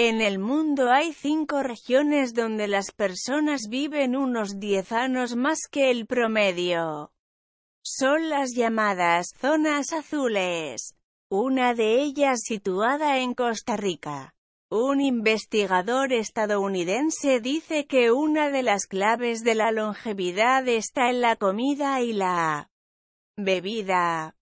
En el mundo hay cinco regiones donde las personas viven unos 10 años más que el promedio. Son las llamadas zonas azules. Una de ellas situada en Costa Rica. Un investigador estadounidense dice que una de las claves de la longevidad está en la comida y la bebida.